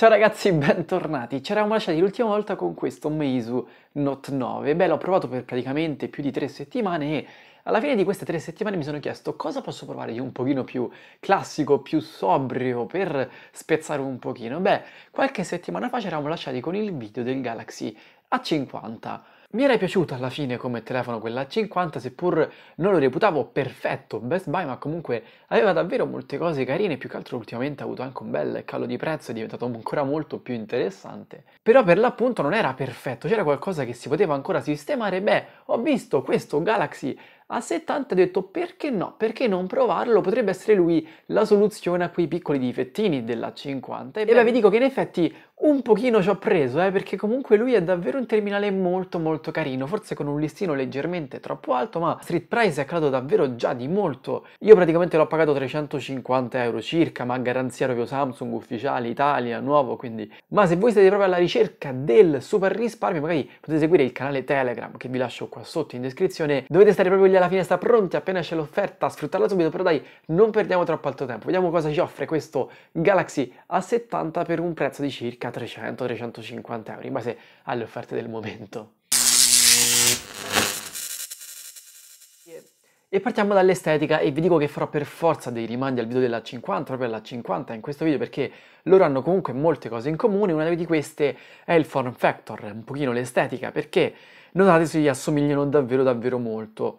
Ciao ragazzi, bentornati! Ci eravamo lasciati l'ultima volta con questo Meizu Note 9. Beh, l'ho provato per praticamente più di tre settimane e alla fine di queste tre settimane mi sono chiesto cosa posso provare di un pochino più classico, più sobrio, per spezzare un pochino. Beh, qualche settimana fa ci eravamo lasciati con il video del Galaxy A50 mi era piaciuto alla fine come telefono quella 50, seppur non lo reputavo perfetto Best Buy, ma comunque aveva davvero molte cose carine, più che altro ultimamente ha avuto anche un bel calo di prezzo, è diventato ancora molto più interessante. Però per l'appunto non era perfetto, c'era qualcosa che si poteva ancora sistemare, beh, ho visto questo Galaxy a 70 ho detto perché no, perché non provarlo? Potrebbe essere lui la soluzione a quei piccoli difettini della 50. E beh, vi dico che in effetti un pochino ci ho preso, eh, perché comunque lui è davvero un terminale molto molto carino, forse con un listino leggermente troppo alto, ma Street Price è calato davvero già di molto. Io praticamente l'ho pagato 350 euro circa, ma garanzia proprio Samsung ufficiale, Italia, nuovo, quindi... Ma se voi siete proprio alla ricerca del super risparmio, magari potete seguire il canale Telegram che vi lascio qua sotto in descrizione, dovete stare proprio gli alla finestra pronti appena c'è l'offerta, sfruttarla subito, però dai, non perdiamo troppo altro tempo. Vediamo cosa ci offre questo Galaxy A70 per un prezzo di circa 300-350 euro, in base alle offerte del momento. E partiamo dall'estetica e vi dico che farò per forza dei rimandi al video della 50, proprio alla 50 in questo video perché loro hanno comunque molte cose in comune, una di queste è il form factor, un pochino l'estetica, perché notate si assomigliano davvero davvero molto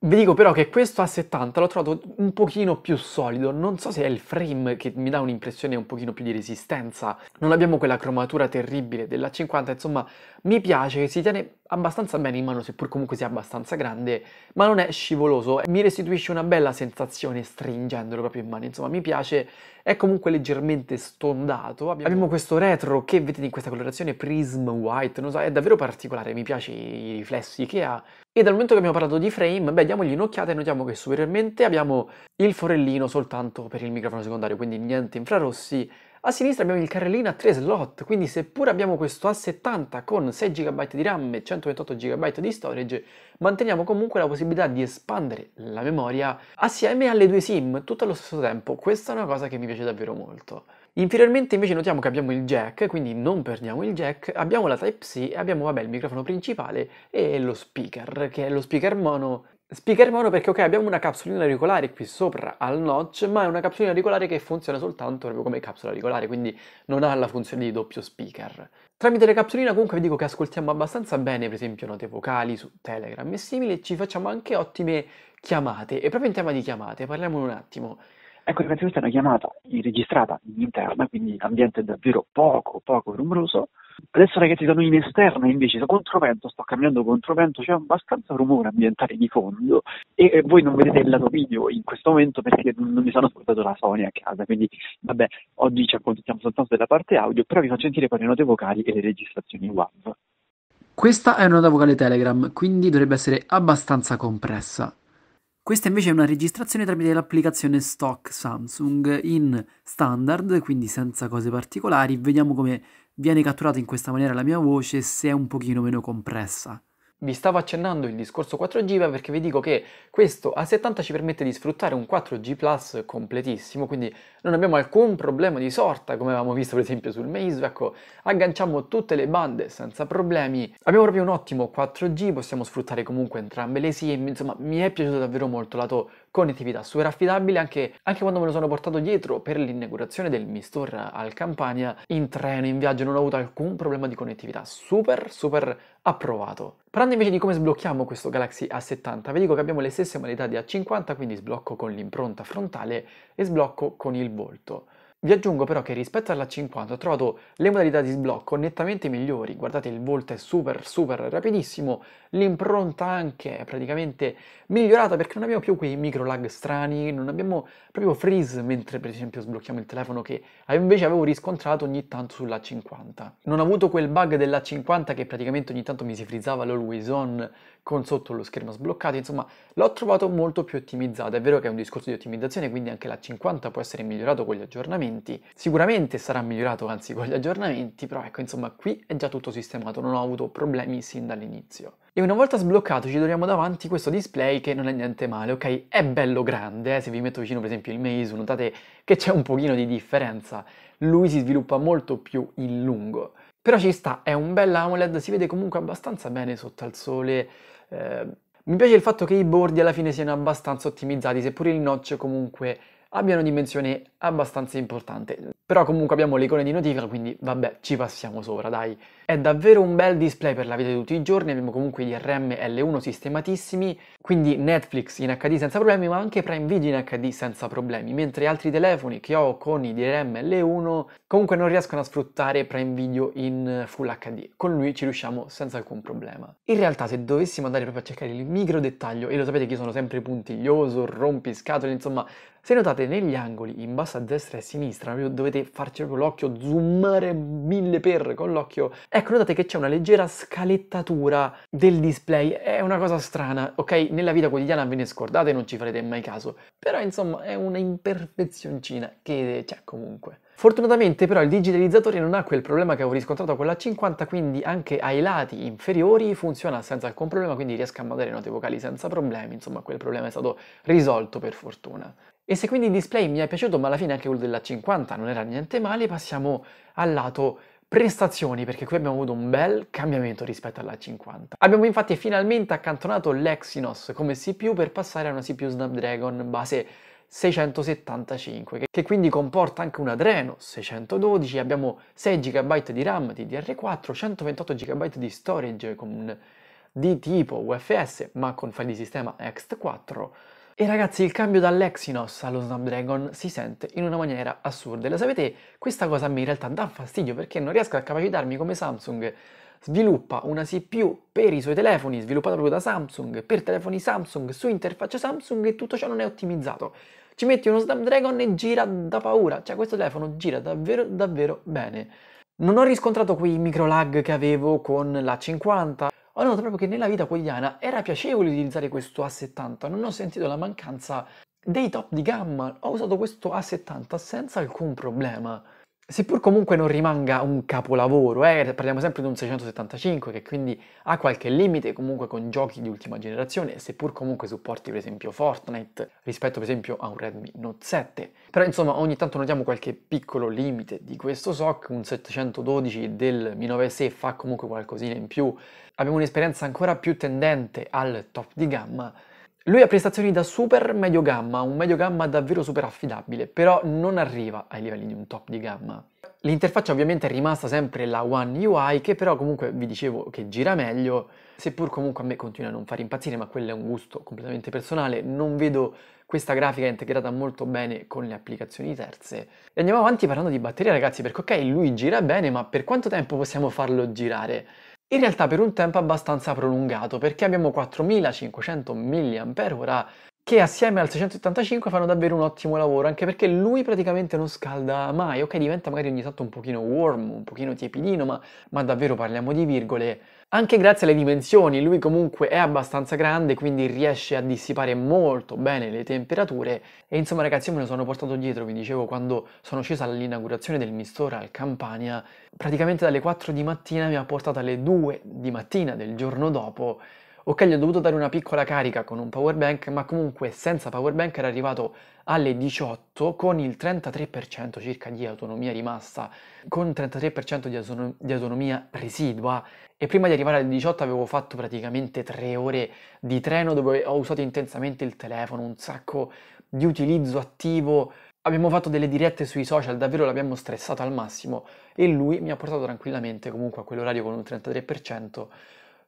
Vi dico però che questo a 70 l'ho trovato un pochino più solido, non so se è il frame che mi dà un'impressione un pochino più di resistenza, non abbiamo quella cromatura terribile della 50, insomma mi piace che si tiene abbastanza bene in mano seppur comunque sia abbastanza grande, ma non è scivoloso, mi restituisce una bella sensazione stringendolo proprio in mano, insomma mi piace, è comunque leggermente stondato, abbiamo, abbiamo questo retro che vedete in questa colorazione prism white, non so, è davvero particolare, mi piace i riflessi che ha e dal momento che abbiamo parlato di frame, beh diamogli un'occhiata e notiamo che superiormente abbiamo il forellino soltanto per il microfono secondario, quindi niente infrarossi. A sinistra abbiamo il carrellino a 3 slot, quindi seppur abbiamo questo A70 con 6 GB di RAM e 128 GB di storage, manteniamo comunque la possibilità di espandere la memoria assieme alle due SIM tutto allo stesso tempo. Questa è una cosa che mi piace davvero molto. Inferiormente invece notiamo che abbiamo il jack, quindi non perdiamo il jack, abbiamo la Type-C e abbiamo vabbè, il microfono principale e lo speaker, che è lo speaker mono Speaker mono perché ok abbiamo una capsulina regolare qui sopra al notch ma è una capsulina regolare che funziona soltanto proprio come capsula regolare quindi non ha la funzione di doppio speaker. Tramite la capsulina comunque vi dico che ascoltiamo abbastanza bene per esempio note vocali su Telegram e simili e ci facciamo anche ottime chiamate e proprio in tema di chiamate parliamo un attimo. Ecco, ragazzi, è una chiamata registrata in interna, quindi è davvero poco, poco rumoroso, Adesso ragazzi sono in esterna invece, controvento, sto camminando controvento, c'è abbastanza rumore ambientale di fondo e voi non vedete il lato video in questo momento perché non mi sono ascoltato la Sony a casa, quindi vabbè, oggi ci accontentiamo soltanto della parte audio, però vi faccio sentire poi le note vocali e le registrazioni WAV. Questa è una nota vocale Telegram, quindi dovrebbe essere abbastanza compressa. Questa invece è una registrazione tramite l'applicazione Stock Samsung in standard, quindi senza cose particolari. Vediamo come viene catturata in questa maniera la mia voce se è un pochino meno compressa. Vi stavo accennando il discorso 4G perché vi dico che questo A70 ci permette di sfruttare un 4G Plus completissimo, quindi non abbiamo alcun problema di sorta come avevamo visto per esempio sul Maze, ecco, agganciamo tutte le bande senza problemi. Abbiamo proprio un ottimo 4G, possiamo sfruttare comunque entrambe le SIM, insomma mi è piaciuto davvero molto lato connettività super affidabile anche, anche, quando me lo sono portato dietro per l'inaugurazione del Mistor al Campania in treno, in viaggio, non ho avuto alcun problema di connettività, super super approvato. Parlando invece di come sblocchiamo questo Galaxy A70, vi dico che abbiamo le stesse modalità di A50, quindi sblocco con l'impronta frontale e sblocco con il volto. Vi aggiungo però che rispetto alla 50 ho trovato le modalità di sblocco nettamente migliori, guardate il volto è super super rapidissimo l'impronta anche è praticamente migliorata perché non abbiamo più quei micro lag strani, non abbiamo proprio freeze mentre per esempio sblocchiamo il telefono che invece avevo riscontrato ogni tanto sulla 50. Non ho avuto quel bug della 50 che praticamente ogni tanto mi si frizzava l'always on con sotto lo schermo sbloccato, insomma l'ho trovato molto più ottimizzato, è vero che è un discorso di ottimizzazione quindi anche la 50 può essere migliorato con gli aggiornamenti, sicuramente sarà migliorato anzi con gli aggiornamenti, però ecco insomma qui è già tutto sistemato, non ho avuto problemi sin dall'inizio. E una volta sbloccato ci troviamo davanti questo display che non è niente male, ok? È bello grande, eh? se vi metto vicino per esempio il Meizu notate che c'è un pochino di differenza, lui si sviluppa molto più in lungo. Però ci sta, è un bel AMOLED, si vede comunque abbastanza bene sotto al sole, eh, mi piace il fatto che i bordi alla fine siano abbastanza ottimizzati, seppure il notch comunque abbia una dimensione abbastanza importante. Però comunque abbiamo l'icona di notifica, quindi vabbè, ci passiamo sopra, dai. È davvero un bel display per la vita di tutti i giorni, abbiamo comunque gli RM L1 sistematissimi, quindi Netflix in HD senza problemi, ma anche Prime Video in HD senza problemi, mentre altri telefoni che ho con i DRM L1 comunque non riescono a sfruttare Prime Video in Full HD. Con lui ci riusciamo senza alcun problema. In realtà se dovessimo andare proprio a cercare il micro dettaglio, e lo sapete che io sono sempre puntiglioso, rompiscatole, insomma, se notate negli angoli in basso a destra e a sinistra, dovete farci proprio l'occhio zoomare mille per con l'occhio, Ecco, notate che c'è una leggera scalettatura del display, è una cosa strana, ok? Nella vita quotidiana ve ne scordate, non ci farete mai caso, però insomma è una imperfezioncina che c'è comunque. Fortunatamente però il digitalizzatore non ha quel problema che avevo riscontrato con la 50, quindi anche ai lati inferiori funziona senza alcun problema, quindi riesco a mandare note vocali senza problemi, insomma quel problema è stato risolto per fortuna. E se quindi il display mi è piaciuto, ma alla fine anche quello della 50 non era niente male, passiamo al lato prestazioni, perché qui abbiamo avuto un bel cambiamento rispetto alla 50. Abbiamo infatti finalmente accantonato l'Exynos come CPU per passare a una CPU Snapdragon base 675, che quindi comporta anche un Adreno 612, abbiamo 6 GB di RAM DDR4, 128 GB di storage con, di tipo UFS ma con file di sistema ext 4 e ragazzi, il cambio dall'Exynos allo Snapdragon si sente in una maniera assurda. E lo sapete, questa cosa a me in realtà dà fastidio perché non riesco a capacitarmi come Samsung sviluppa una CPU per i suoi telefoni, sviluppata proprio da Samsung, per telefoni Samsung, su interfaccia Samsung e tutto ciò non è ottimizzato. Ci metti uno Snapdragon e gira da paura, cioè questo telefono gira davvero davvero bene. Non ho riscontrato quei micro lag che avevo con la 50, ho notato proprio che nella vita quotidiana era piacevole utilizzare questo A70, non ho sentito la mancanza dei top di gamma, ho usato questo A70 senza alcun problema seppur comunque non rimanga un capolavoro, eh, parliamo sempre di un 675 che quindi ha qualche limite comunque con giochi di ultima generazione, seppur comunque supporti per esempio Fortnite rispetto per esempio a un Redmi Note 7. Però insomma ogni tanto notiamo qualche piccolo limite di questo SOC, un 712 del Mi 9 fa comunque qualcosina in più, abbiamo un'esperienza ancora più tendente al top di gamma lui ha prestazioni da super medio gamma, un medio gamma davvero super affidabile, però non arriva ai livelli di un top di gamma. L'interfaccia ovviamente è rimasta sempre la One UI, che però comunque vi dicevo che gira meglio, seppur comunque a me continua a non far impazzire, ma quello è un gusto completamente personale, non vedo questa grafica integrata molto bene con le applicazioni terze. E andiamo avanti parlando di batteria ragazzi, perché ok lui gira bene, ma per quanto tempo possiamo farlo girare? in realtà per un tempo abbastanza prolungato perché abbiamo 4500 mAh che assieme al 685 fanno davvero un ottimo lavoro, anche perché lui praticamente non scalda mai, ok diventa magari ogni tanto un pochino warm, un pochino tiepidino, ma, ma davvero parliamo di virgole. Anche grazie alle dimensioni, lui comunque è abbastanza grande, quindi riesce a dissipare molto bene le temperature e insomma ragazzi io me lo sono portato dietro, vi dicevo, quando sono scesa all'inaugurazione del Mistora al Campania, praticamente dalle 4 di mattina mi ha portato alle 2 di mattina del giorno dopo Ok, gli ho dovuto dare una piccola carica con un power bank, ma comunque senza power bank era arrivato alle 18 con il 33% circa di autonomia rimasta, con 33% di, autonom- di autonomia residua. E prima di arrivare alle 18 avevo fatto praticamente 3 ore di treno dove ho usato intensamente il telefono, un sacco di utilizzo attivo. Abbiamo fatto delle dirette sui social, davvero l'abbiamo stressato al massimo e lui mi ha portato tranquillamente comunque a quell'orario con un 33%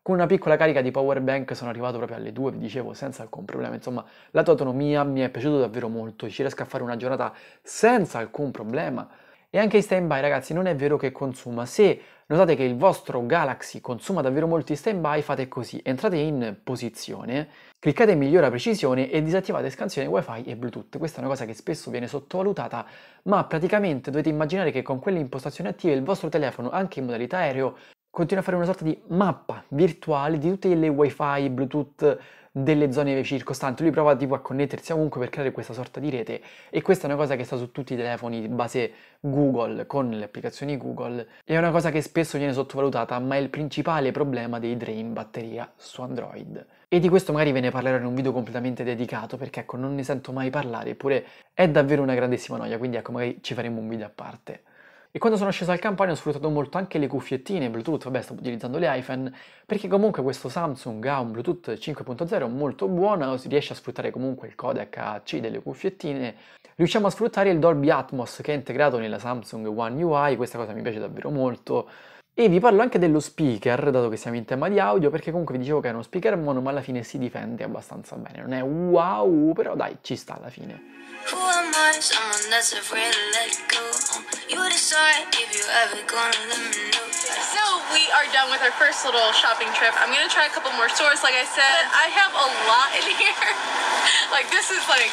con una piccola carica di power bank sono arrivato proprio alle 2, vi dicevo, senza alcun problema. Insomma, la tua autonomia mi è piaciuta davvero molto, ci riesco a fare una giornata senza alcun problema. E anche in stand by, ragazzi, non è vero che consuma. Se notate che il vostro Galaxy consuma davvero molti stand by, fate così: entrate in posizione, cliccate in migliore precisione e disattivate scansione WiFi e Bluetooth. Questa è una cosa che spesso viene sottovalutata, ma praticamente dovete immaginare che con quelle impostazioni attive il vostro telefono, anche in modalità aereo, continua a fare una sorta di mappa virtuale di tutte le wifi, bluetooth delle zone circostanti. Lui prova tipo a connettersi comunque per creare questa sorta di rete e questa è una cosa che sta su tutti i telefoni di base Google con le applicazioni Google. È una cosa che spesso viene sottovalutata, ma è il principale problema dei drain batteria su Android. E di questo magari ve ne parlerò in un video completamente dedicato perché ecco non ne sento mai parlare, eppure è davvero una grandissima noia, quindi ecco magari ci faremo un video a parte. E quando sono sceso al campo ho sfruttato molto anche le cuffiettine Bluetooth, vabbè sto utilizzando le iPhone, perché comunque questo Samsung ha un Bluetooth 5.0 molto buono, si riesce a sfruttare comunque il codec AC delle cuffiettine, riusciamo a sfruttare il Dolby Atmos che è integrato nella Samsung One UI, questa cosa mi piace davvero molto, e vi parlo anche dello speaker, dato che siamo in tema di audio, perché comunque vi dicevo che è uno speaker mono, ma alla fine si difende abbastanza bene. Non è wow, però dai, ci sta alla fine. You decide if you ever gonna let me know. So we are done with our first little shopping trip. I'm gonna try a couple more stores. Like I said, I have a lot in here. like this is like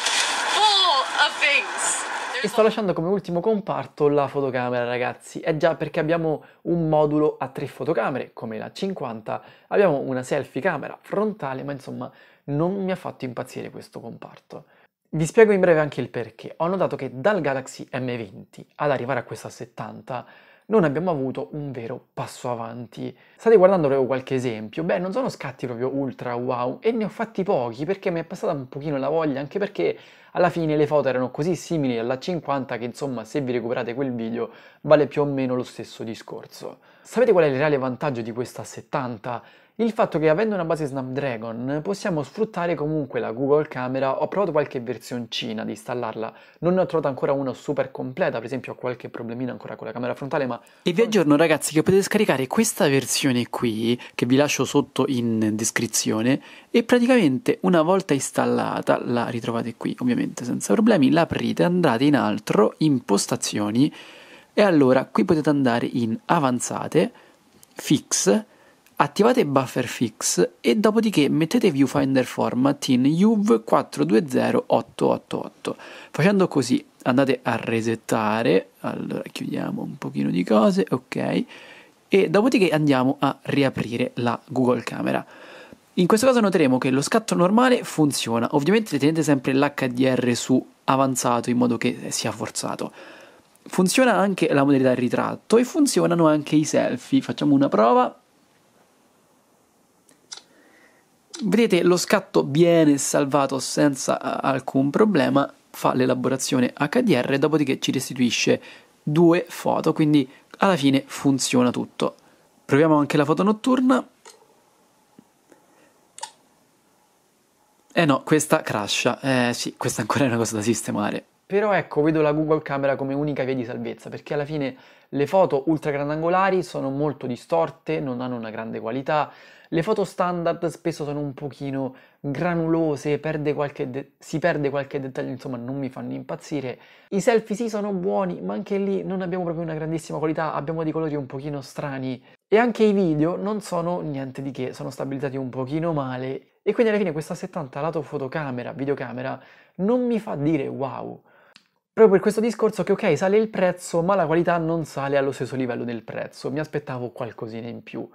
full of things. E sto lasciando come ultimo comparto la fotocamera, ragazzi. È già perché abbiamo un modulo a tre fotocamere, come la 50, abbiamo una selfie camera frontale, ma insomma non mi ha fatto impazzire questo comparto. Vi spiego in breve anche il perché. Ho notato che dal Galaxy M20 ad arrivare a questa 70 non abbiamo avuto un vero passo avanti. State guardando proprio qualche esempio? Beh, non sono scatti proprio ultra wow e ne ho fatti pochi perché mi è passata un pochino la voglia, anche perché alla fine le foto erano così simili alla 50 che insomma se vi recuperate quel video vale più o meno lo stesso discorso. Sapete qual è il reale vantaggio di questa 70? Il fatto che avendo una base Snapdragon possiamo sfruttare comunque la Google Camera, ho provato qualche versioncina di installarla, non ne ho trovata ancora una super completa, per esempio ho qualche problemino ancora con la camera frontale, ma... E vi aggiorno ragazzi che potete scaricare questa versione qui, che vi lascio sotto in descrizione, e praticamente una volta installata la ritrovate qui ovviamente senza problemi l'aprite andate in altro impostazioni e allora qui potete andare in avanzate fix attivate buffer fix e dopodiché mettete viewfinder format in uv 420888 facendo così andate a resettare allora chiudiamo un pochino di cose ok e dopodiché andiamo a riaprire la google camera in questo caso noteremo che lo scatto normale funziona, ovviamente tenete sempre l'HDR su avanzato in modo che sia forzato. Funziona anche la modalità ritratto e funzionano anche i selfie. Facciamo una prova. Vedete lo scatto viene salvato senza eh, alcun problema, fa l'elaborazione HDR, dopodiché ci restituisce due foto, quindi alla fine funziona tutto. Proviamo anche la foto notturna. Eh no, questa crasha. Eh sì, questa ancora è una cosa da sistemare. Però ecco, vedo la Google Camera come unica via di salvezza, perché alla fine le foto ultra grandangolari sono molto distorte, non hanno una grande qualità. Le foto standard spesso sono un pochino granulose, perde de- si perde qualche dettaglio, insomma non mi fanno impazzire. I selfie sì sono buoni, ma anche lì non abbiamo proprio una grandissima qualità, abbiamo dei colori un pochino strani. E anche i video non sono niente di che, sono stabilizzati un pochino male e quindi alla fine questa 70 lato fotocamera, videocamera, non mi fa dire wow. Proprio per questo discorso che ok, sale il prezzo, ma la qualità non sale allo stesso livello del prezzo. Mi aspettavo qualcosina in più.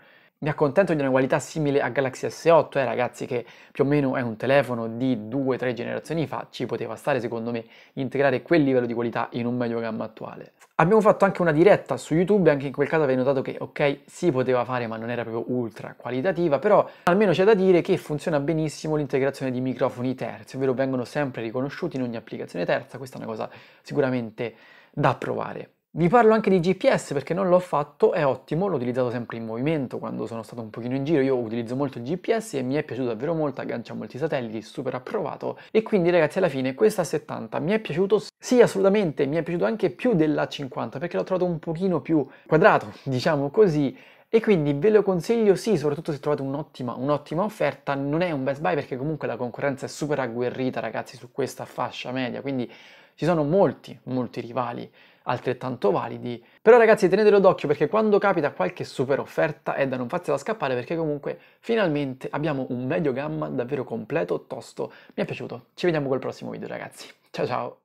Mi accontento di una qualità simile a Galaxy S8, eh ragazzi, che più o meno è un telefono di 2-3 generazioni fa, ci poteva stare secondo me integrare quel livello di qualità in un medio gamma attuale. Abbiamo fatto anche una diretta su YouTube, anche in quel caso avete notato che ok, si poteva fare ma non era proprio ultra qualitativa, però almeno c'è da dire che funziona benissimo l'integrazione di microfoni terzi, ovvero vengono sempre riconosciuti in ogni applicazione terza, questa è una cosa sicuramente da provare. Vi parlo anche di GPS perché non l'ho fatto, è ottimo, l'ho utilizzato sempre in movimento quando sono stato un pochino in giro, io utilizzo molto il GPS e mi è piaciuto davvero molto, aggancia molti satelliti, super approvato e quindi ragazzi alla fine questa 70 mi è piaciuto, sì assolutamente, mi è piaciuto anche più della 50 perché l'ho trovato un pochino più quadrato, diciamo così, e quindi ve lo consiglio sì, soprattutto se trovate un'ottima, un'ottima, offerta, non è un best buy perché comunque la concorrenza è super agguerrita ragazzi su questa fascia media, quindi ci sono molti, molti rivali altrettanto validi. Però ragazzi tenetelo d'occhio perché quando capita qualche super offerta è da non farsela scappare perché comunque finalmente abbiamo un medio gamma davvero completo, tosto, mi è piaciuto. Ci vediamo col prossimo video ragazzi, ciao ciao!